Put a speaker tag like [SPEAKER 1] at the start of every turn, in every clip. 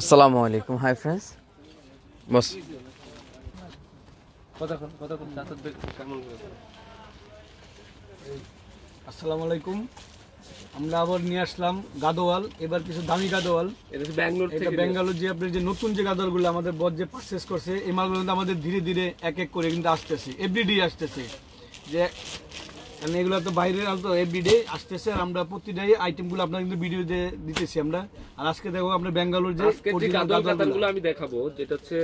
[SPEAKER 1] আসসালামু আলাইকুম hi friends বস
[SPEAKER 2] আসসালামু আলাইকুম আমরা আবার নিয়ে আসলাম গাদোয়াল এবার কিছু দামি গাদোয়াল
[SPEAKER 3] এটা ব্যাঙ্গালোর থেকে
[SPEAKER 2] যে আপনার যে নতুন যে গাদোয়ালগুলো আমাদের বদ যে পারচেস করছে এই মালগুলো আমাদের ধীরে ধীরে এক এক করে কিন্তু আসতেছে এভরিডে আসতেছে যে কারণ এগুলো তো বাইরের আলতো এভরিডে আসতেছে আর আমরা প্রতিটাই আইটেমগুলো আপনার কিন্তু ভিডিও দিয়ে দিতেছি আমরা আর আজকে দেখো আমরা ব্যাঙ্গালোর যে গাদোয়াল
[SPEAKER 3] আমি দেখাবো যেটা হচ্ছে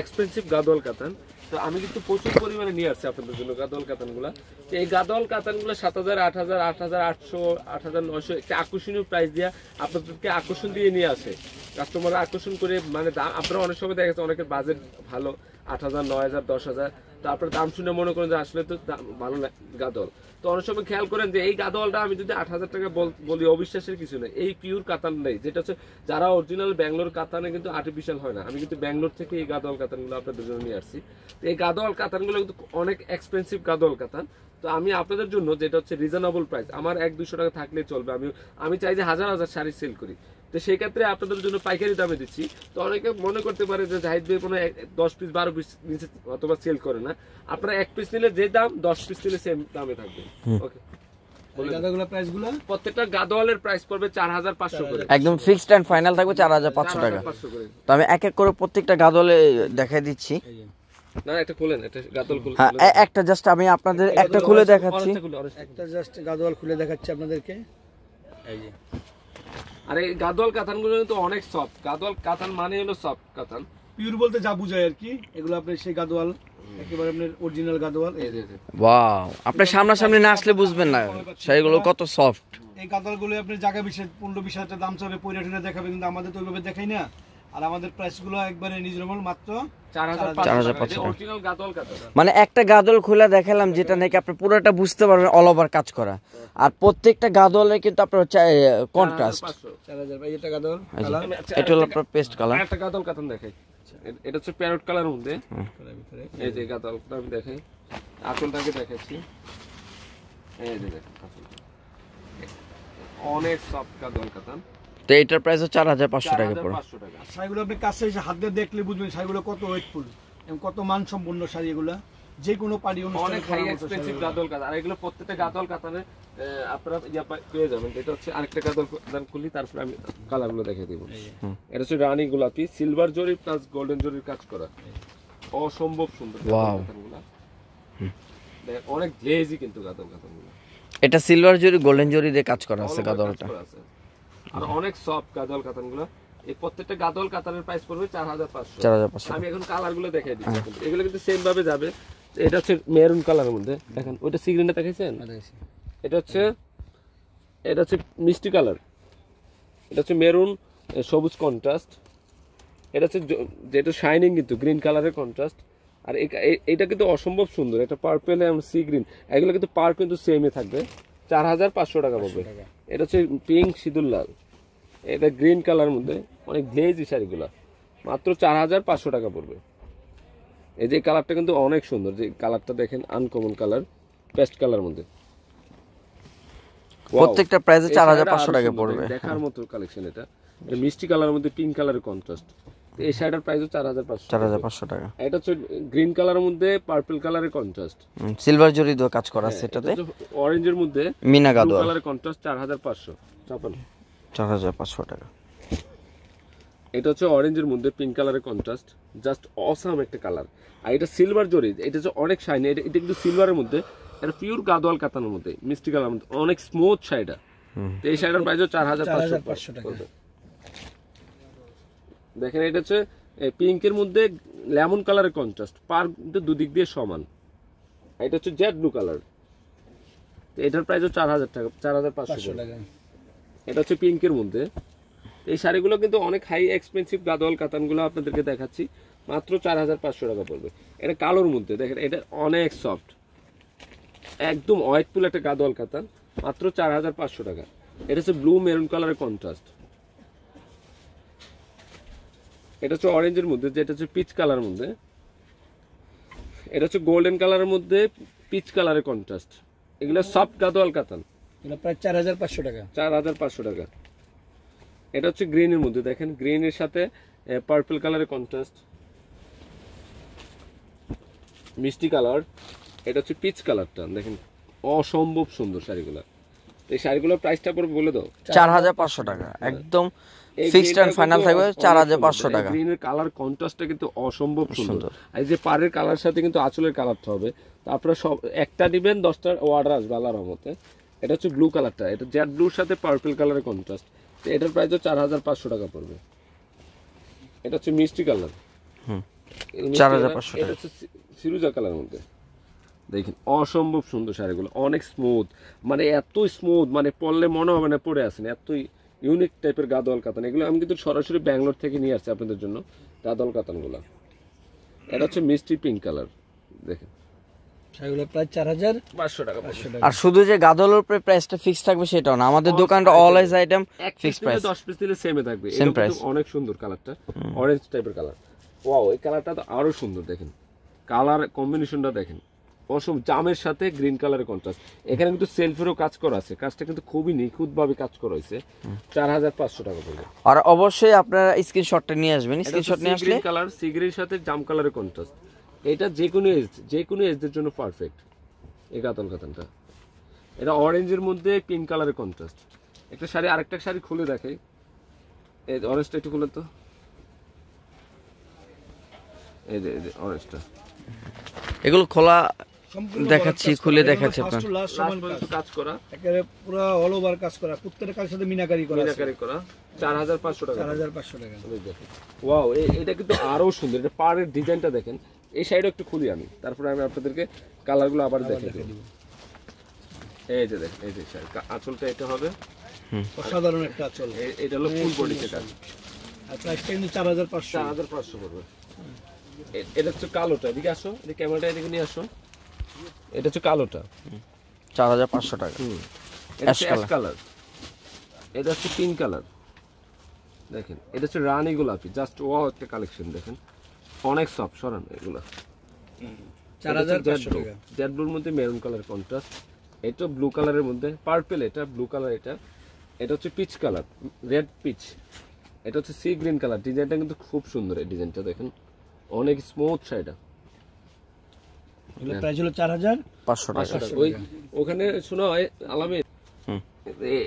[SPEAKER 3] এক্সপেন্সিভ গাদোয়াল কাতান তো আমি কিন্তু প্রচুর পরিমাণে নিয়ে আসছি আপনাদের জন্য গাদল কাতানগুলো তো এই গাদল কাতানগুলো সাত হাজার আট হাজার আট হাজার আটশো আট হাজার নশো একটা আকর্ষণীয় প্রাইস দিয়ে আপনাদেরকে আকর্ষণ দিয়ে নিয়ে আসে কাস্টমাররা আকর্ষণ করে মানে আপনারা অনেক সময় দেখা যাচ্ছে অনেকের বাজেট ভালো আট হাজার নয় হাজার দশ হাজার তারপরে দাম শুনে মনে করেন যে আসলে তো ভালো গাদল তো অনেক সময় খেয়াল করেন যে এই গাদলটা আমি যদি আট হাজার টাকা বলি অবিশ্বাসের কিছু নেই এই পিওর কাতান নেই যেটা হচ্ছে যারা অরিজিনাল ব্যাঙ্গলোর কাতানে কিন্তু আর্টিফিশিয়াল হয় না আমি কিন্তু ব্যাঙ্গলোর থেকে এই গাদল কাতানগুলো আপনাদের জন্য নিয়ে আসছি তো এই গাদল কাতানগুলো কিন্তু অনেক এক্সপেন্সিভ গাদল কাতান তো আমি আপনাদের জন্য যেটা হচ্ছে রিজনেবল প্রাইস আমার এক দুশো টাকা থাকলে চলবে আমি আমি চাই যে হাজার হাজার শাড়ি সেল করি তো সেই ক্ষেত্রে আপনাদের জন্য পাইকারি দামে দিচ্ছি তো অনেকে মনে করতে পারে যে জাহিদ ভাই কোনো দশ পিস বারো পিস নিচে অথবা সেল করে না আপনারা এক পিস নিলে যে দাম দশ পিস নিলে সেম দামে থাকবে ওকে প্রত্যেকটা প্রাইস পড়বে চার হাজার পাঁচশো করে
[SPEAKER 1] একদম ফাইনাল থাকবে চার হাজার পাঁচশো টাকা এক এক করে প্রত্যেকটা গাদোয়ালে দিচ্ছি
[SPEAKER 3] না একটা খুলে হ্যাঁ,
[SPEAKER 1] একটা জাস্ট আমি আপনাদের একটা খুলে দেখাচ্ছি
[SPEAKER 3] একটা
[SPEAKER 2] জাস্ট খুলে আপনাদেরকে
[SPEAKER 3] আর এই গাদোয়াল কাতানগুলো কিন্তু অনেক সফট গাদল কাতান মানে হলো সফট কাতান পিওর বলতে যা বুঝায় আর কি এগুলো আপনার সেই
[SPEAKER 2] গাদোয়াল একেবারে আপনার অরিজিনাল গাদোয়াল এই যে
[SPEAKER 1] ওয়াও আপনি সামনাসামনি না আসলে বুঝবেন না সেইগুলো কত সফট
[SPEAKER 2] এই গাদলগুলো আপনি জায়গা বিশেষ পনেরো বিশ হাজার দাম চাবে পয়লা দেখাবে কিন্তু আমাদের তো ওইভাবে দেখাই না আর আমাদের প্রাইসগুলো একবারে রিজনেবল মাত্র মানে
[SPEAKER 1] একটা গাদল খুলে দেখালাম যেটা নাকি আপনি পুরোটা বুঝতে পারবেন অল ওভার কাজ করা আর প্রত্যেকটা গাদলে কিন্তু আপনার হচ্ছে কন্ট্রাস্ট
[SPEAKER 3] এটা হলো আপনার পেস্ট কালার একটা গাদল কাতান দেখাই এটা হচ্ছে প্যারট কালার মধ্যে এই যে গাদলটা আমি দেখাই আঁচলটাকে দেখাচ্ছি এই দেখেন অনেক সফট গাদল কাতান
[SPEAKER 1] তো এটার প্রাইস হচ্ছে চার হাজার পাঁচশো টাকা পড়ে
[SPEAKER 2] শাড়িগুলো আপনি কাছে এসে হাত দিয়ে দেখলে বুঝবেন শাড়িগুলো কত ওয়েটফুল এবং কত মানসম্পন্ন শাড়ি এগুলো যে কোনো অনুষ্ঠানে অনেক হাই এক্সপেন্সিভ
[SPEAKER 3] গাদল আর এগুলো প্রত্যেকটা গাদল আপনারা ইয়া পেয়ে যাবেন এটা হচ্ছে আরেকটা গাদল খুলি তারপর আমি কালারগুলো এটা হচ্ছে রানী গোলাপি সিলভার জরি প্লাস গোল্ডেন জরির কাজ করা অসম্ভব সুন্দর ওয়াও অনেক গ্লেজি কিন্তু গাদল
[SPEAKER 1] এটা সিলভার জরি গোল্ডেন জরি দিয়ে কাজ করা আছে গাদলটা
[SPEAKER 3] আর অনেক সফট গাদল কাতানগুলো এই প্রত্যেকটা গাদল কাতানের প্রাইস পড়বে চার হাজার পাঁচশো হাজার আমি এখন কালারগুলো দেখাই দিচ্ছি আচ্ছা। এগুলো কিন্তু সেম ভাবে যাবে এটা হচ্ছে মেরুন কালারের মধ্যে দেখেন ওইটা সিগ্রিনটা দেখেছেন হ্যাঁ, এটা হচ্ছে এটা হচ্ছে মিষ্টি কালার এটা হচ্ছে মেরুন সবুজ কন্ট্রাস্ট এটা হচ্ছে যেটা শাইনিং কিন্তু গ্রিন কালারের কন্ট্রাস্ট আর এটা কিন্তু অসম্ভব সুন্দর এটা পার্পেল এবং সি গ্রিন এগুলো কিন্তু পার কিন্তু সেমই থাকবে চার হাজার পাঁচশো টাকা পড়বে এটা হচ্ছে পিঙ্ক সিঁদুর লাল এটা গ্রিন কালার মধ্যে অনেক গ্লেজি শাড়িগুলো মাত্র চার হাজার পাঁচশো টাকা পড়বে এই যে কালারটা কিন্তু অনেক সুন্দর যে কালারটা দেখেন আনকমন কালার পেস্ট কালার মধ্যে
[SPEAKER 1] প্রত্যেকটা প্রাইসে চার হাজার পাঁচশো টাকা পড়বে দেখার
[SPEAKER 3] মতো কালেকশন এটা মিষ্টি কালারের মধ্যে পিঙ্ক কালারের কন্ট্রাস্ট এই শাড়িটার প্রাইসও চার হাজার পাঁচশো চার হাজার পাঁচশো টাকা এটা হচ্ছে গ্রিন কালারের মধ্যে পার্পল কালারের কন্ট্রাস্ট
[SPEAKER 1] সিলভার জরি দিয়ে কাজ করা আছে হ্যাঁ, এটাতে
[SPEAKER 3] অরেঞ্জের মধ্যে মিনা গাদো কালারের কন্ট্রাস্ট চার হাজার পাঁচশো
[SPEAKER 1] চার হাজার পাঁচশো টাকা
[SPEAKER 3] এটা হচ্ছে অরেঞ্জের মধ্যে পিঙ্ক কালারের কন্ট্রাস্ট জাস্ট অসাম একটা কালার আর এটা সিলভার জরি এটা হচ্ছে অনেক শাইনি এটা এটা কিন্তু সিলভারের মধ্যে এটা পিওর গাদোয়াল কাতানোর মধ্যে মিষ্টি কালার মধ্যে অনেক স্মুথ শাড়িটা তো এই শাড়িটার প্রাইস চার হাজার পাঁচশো টাকা দেখেন এটা হচ্ছে পিঙ্কের মধ্যে লেমন কালারের কন্ট্রাস্ট পার দুদিক দিয়ে সমান এটা হচ্ছে জেড ব্লু কালার তো এটার প্রাইসও চার হাজার টাকা চার হাজার পাঁচশো টাকা এটা হচ্ছে পিঙ্কের মধ্যে এই শাড়িগুলো কিন্তু অনেক হাই এক্সপেন্সিভ গাদোয়াল কাতানগুলো আপনাদেরকে দেখাচ্ছি মাত্র চার হাজার পাঁচশো টাকা পড়বে এটা কালোর মধ্যে দেখেন এটা অনেক সফট একদম ফুল একটা গাদোয়াল কাতান মাত্র চার হাজার পাঁচশো টাকা এটা হচ্ছে ব্লু মেরুন কালারের কন্ট্রাস্ট এটা হচ্ছে অরেঞ্জের মধ্যে যেটা হচ্ছে পিচ কালার মধ্যে এটা হচ্ছে গোল্ডেন কালারের মধ্যে পিচ কালারের কন্ট্রাস্ট এগুলো সফট গাদোয়াল কাতান
[SPEAKER 2] সাথে
[SPEAKER 3] মিষ্টি কালার এটা হচ্ছে পিচ কালারটা অসম্ভব সুন্দর শাড়িগুলো এই শাড়িগুলোর প্রাইসটা পড়বে বলে দাও চার
[SPEAKER 1] হাজার পাঁচশো টাকা একদম থাকবে চার হাজার পাঁচশো টাকা
[SPEAKER 3] কালার কিন্তু অসম্ভব সুন্দর এই যে সাথে কিন্তু আঁচলের কালারটা হবে আপনারা সব একটা নিবেন দশটার অর্ডার আসবে আল্লাহর রহমতে এটা হচ্ছে ব্লু কালারটা এটা জ্যাট ব্লুর সাথে পার্পল কালারের কন্ট্রাস্ট তো এটার প্রাইস চার হাজার পাঁচশো টাকা পড়বে এটা হচ্ছে মিষ্টি কালার এটা হচ্ছে সিরুজা কালার মধ্যে দেখেন অসম্ভব সুন্দর শাড়িগুলো অনেক স্মুথ মানে এত স্মুথ মানে পরলে মনে হবে না পরে আসেন এতই ইউনিক টাইপের গাদল কাতান এগুলো আমি কিন্তু সরাসরি ব্যাঙ্গালোর থেকে নিয়ে আসছি আপনাদের জন্য গাদল কাতানগুলো এটা হচ্ছে মিষ্টি পিঙ্ক
[SPEAKER 1] কালার দেখেন
[SPEAKER 3] সেগুলো
[SPEAKER 1] না আমাদের দোকানটা অল প্রাইস দশ
[SPEAKER 3] পিস দিলে থাকবে সেম প্রাইস অনেক সুন্দর কালারটা অরেঞ্জ কালার কালারটা আরো সুন্দর দেখেন কালার দেখেন জামের সাথে গ্রিন কালারের কন্ট্রাস্ট এখানে কিন্তু সেলফেরও কাজ করা আছে কাজটা কিন্তু খুবই ভাবে কাজ করা হয়েছে চার হাজার পাঁচশো টাকা পড়বে
[SPEAKER 1] আর অবশ্যই আপনারা স্ক্রিনশটটা নিয়ে আসবেন স্ক্রিনশট নিয়ে আসলে
[SPEAKER 3] কালার সিগ্রিন সাথে জাম কালারের কন্ট্রাস্ট এটা যে কোনো এজ যে কোনো এজদের জন্য পারফেক্ট এই কাতান কাতানটা এটা অরেঞ্জের মধ্যে পিঙ্ক কালারের কন্ট্রাস্ট একটা শাড়ি আরেকটা শাড়ি খুলে দেখে এই অরেঞ্জটা একটু খুলে তো
[SPEAKER 1] এই যে এই যে অরেঞ্জটা এগুলো খোলা দেখাচ্ছি খুলে দেখাচ্ছি
[SPEAKER 3] কাজ করা
[SPEAKER 2] একেবারে পুরো অল ওভার কাজ করা প্রত্যেকটা কাজের সাথে মিনাকারি করা মিনাকারি করা চার হাজার পাঁচশো টাকা চার হাজার
[SPEAKER 3] পাঁচশো টাকা ওয়াও এটা কিন্তু আরো সুন্দর এটা পাড়ের ডিজাইনটা দেখেন এই সাইডও একটু খুলি আমি তারপরে আমি আপনাদেরকে কালারগুলো আবার দেখে দেব এই যে দেখ এই যে সাইড আঁচলটা এটা হবে অসাধারণ একটা আঁচল এটা হলো ফুল বডি সেটা আর প্রাইসটা কিন্তু এটা হচ্ছে কালোটা এদিকে আসো এদিকে ক্যামেরাটা এদিকে নিয়ে আসো
[SPEAKER 1] এটা হচ্ছে কালোটা চার হাজার পাঁচশো টাকা এটা হচ্ছে
[SPEAKER 3] কালার এটা হচ্ছে পিঙ্ক কালার দেখেন এটা হচ্ছে রানি গোলাপি জাস্ট ও একটা কালেকশন দেখেন অনেক সফট সরান এগুলো জ্যাট ব্লুর মধ্যে মেরুন কালার কন্ট্রাস্ট এটা ব্লু কালারের মধ্যে পার্পেল এটা ব্লু কালার এটা এটা হচ্ছে পিচ কালার রেড পিচ এটা হচ্ছে সি গ্রিন কালার ডিজাইনটা কিন্তু খুব সুন্দর এই ডিজাইনটা দেখেন অনেক স্মুথ শাড়িটা
[SPEAKER 1] প্রাইস চার হাজার পাঁচশো
[SPEAKER 3] ওই ওখানে শোনা হয় আলামে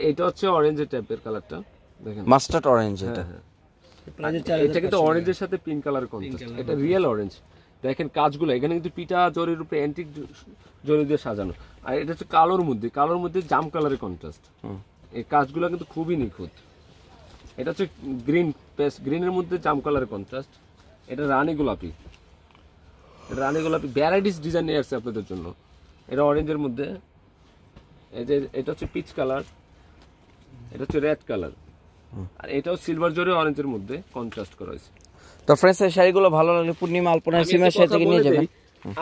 [SPEAKER 3] এটা হচ্ছে অরেঞ্জের টাইপের কালারটা দেখেন
[SPEAKER 1] মাস্টার্ড হ্যাঁ, অরেঞ্জ এটা হ্যাঁ। মানে আচ্ছা, এটা কিন্তু অরেঞ্জের
[SPEAKER 3] সাথে পিঙ্ক কালার কন্ট্রাস্ট এটা রিয়েল অরেঞ্জ দেখেন কাজগুলো এখানে কিন্তু পিটা জরির উপরে অ্যান্টিক জরি দিয়ে সাজানো আর এটা হচ্ছে কালোর মধ্যে কালোর মধ্যে জাম কালারের কন্ট্রাস্ট এই কাজগুলো কিন্তু খুবই নিখুঁত এটা হচ্ছে গ্রিন পেস্ট গ্রিনের মধ্যে জাম কালারের কন্ট্রাস্ট এটা রানী গোলাপি রানী গোলাপি ভ্যারাইটিস ডিজাইন নিয়ে আসছে আপনাদের জন্য এটা অরেঞ্জের মধ্যে এই যে এটা হচ্ছে পিচ কালার এটা হচ্ছে রেড কালার আর এটাও সিলভার জরি অরেঞ্জের মধ্যে কন্ট্রাস্ট করা হয়েছে
[SPEAKER 1] তো ফ্রেন্ডস এই শাড়িগুলো ভালো লাগলে পূর্ণিমা আলপনা সিমের শাড়ি থেকে নিয়ে যাবেন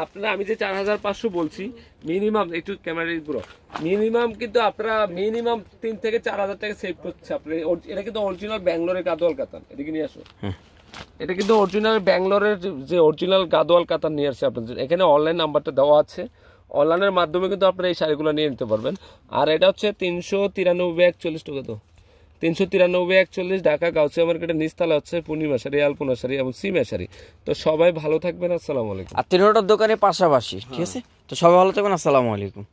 [SPEAKER 3] আপনারা আমি যে চার হাজার পাঁচশো বলছি মিনিমাম একটু ক্যামেরা পুরো মিনিমাম কিন্তু আপনারা মিনিমাম তিন থেকে চার হাজার টাকা সেভ করছে আপনি এটা কিন্তু অরিজিনাল ব্যাঙ্গালোরের গাদোয়াল কাতান এদিকে নিয়ে আসো এটা কিন্তু অরিজিনাল ব্যাঙ্গালোরের যে অরিজিনাল গাদোয়াল কাতান নিয়ে আসছে আপনাদের এখানে অনলাইন নাম্বারটা দেওয়া আছে অনলাইনের মাধ্যমে কিন্তু আপনারা এই শাড়িগুলো নিয়ে নিতে পারবেন আর এটা হচ্ছে তিনশো তিরানব্বই একচল্লিশ টাকা তো তিনশো তিরানব্বই একচল্লিশ ঢাকা গাউসিয়া মার্কেটের নিস্তালা হচ্ছে পূর্ণিমা শাড়ি আলপনা শাড়ি এবং সিমা শাড়ি তো সবাই ভালো থাকবেন আসসালামু আলাইকুম আর তিনোটার দোকানের পাশাপাশি ঠিক আছে তো সবাই ভালো থাকবেন আসসালামু আলাইকুম